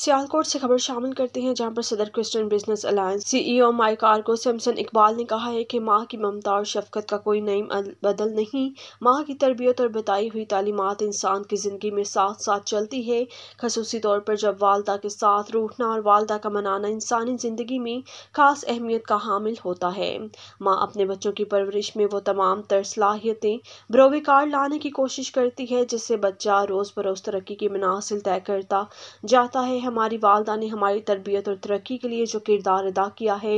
सियालकोट से खबर शामिल करते हैं जहां पर सदर Christian business alliance CEO Mike आर्को सैमसन इकबाल ने कहा है कि माँ की ममता और शफकत का कोई नई बदल नहीं माँ की तरबियत और बताई हुई तालीमत इंसान की ज़िंदगी में साथ साथ चलती है खसूसी तौर पर जब वालदा के साथ रूठना और वालदा का मनाना इंसानी ज़िंदगी में ख़ास अहमियत का हामिल होता है माँ अपने बच्चों की परवरिश में वो तमाम तरसलाहियतें सलाहियतें बरोविकार लाने की कोशिश करती है जिससे बच्चा रोज़ बरोज़ तरक्की के मनासिल तय करता जाता है हमारी वालदा ने हमारी तरबियत और तरक्की के लिए जो किरदार अदा किया है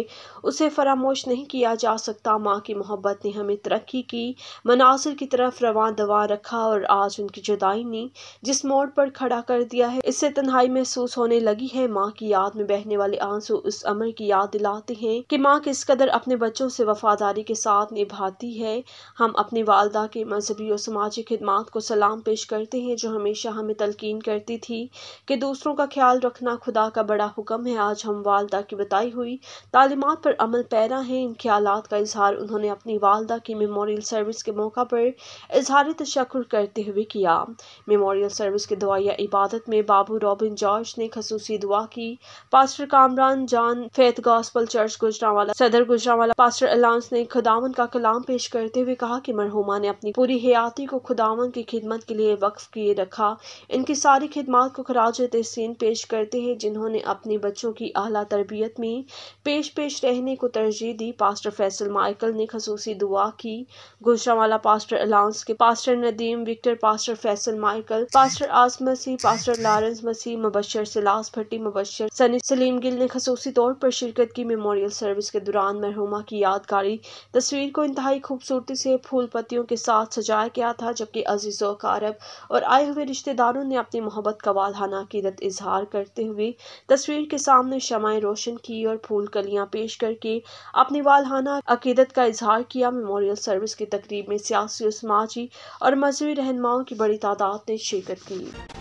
उसे फरामोश नहीं किया जा सकता माँ की मोहब्बत ने हमें तरक्की की मनासर की तरफ रवान दवा रखा और आज उनकी जुदाई ने जिस मोड़ पर खड़ा कर दिया है इससे तन्हाई महसूस होने लगी है माँ की याद में बहने वाले आंसू उस अमर की याद दिलाते हैं कि माँ किस कदर अपने बच्चों से वफादारी के साथ निभाती है हम अपनी वालदा के मजहबी और समाजी खदमात को सलाम पेश करते हैं जो हमेशा हमें तलकीन करती थी कि दूसरों का ख्याल ख्याल रखना खुदा का बड़ा हुक्म है आज हम वालदा की बताई हुई तालीमत पर अमल पैरा है इन ख्याल का इजहार उन्होंने अपनी वालदा की मेमोरियल सर्विस के मौका पर इजहार तशक्र करते हुए किया मेमोरियल सर्विस के दुआया इबादत में बाबू रॉबिन जॉर्ज ने खसूसी दुआ की पास्टर कामरान जान फैत गॉस्पल चर्च गुजरावाला सदर गुजरावाला पास्टर अलांस ने खुदावन का कलाम पेश करते हुए कहा कि मरहुमा ने अपनी पूरी हयाती को खुदावन की खिदमत के लिए वक्फ किए रखा इनकी सारी खिदमत को खराज तहसीन पेश करते हैं जिन्होंने अपने बच्चों की अला तरबियत में पेश पेश रहने को तरजीह दी पास्टर फैसल माइकल ने खसूसी दुआ की गुजरावाला पास्टर अलाउंस के pastor Nadeem Victor pastor Faisal Michael pastor Aas Masih pastor Lawrence Masih Mubashar Silas Bhatti Mubashar Sunny Saleem Gill ने खसूसी तौर पर शिरकत की मेमोरियल सर्विस के दौरान महरूमा की यादगारी तस्वीर को इंतहाई खूबसूरती से फूल पत्तियों के साथ सजाया गया था जबकि अजीज़ों कारब और आए हुए रिश्तेदारों ने अपनी मोहब्बत का वालहाना कीरत इजहार करते हुए तस्वीर के सामने शमाएं रोशन की और फूल कलियां पेश करके अपनी वालहाना अकीदत का इजहार किया मेमोरियल सर्विस की तकरीब में सियासी और समाजी और मजहबी रहनुमाओं की बड़ी तादाद ने शिरकत की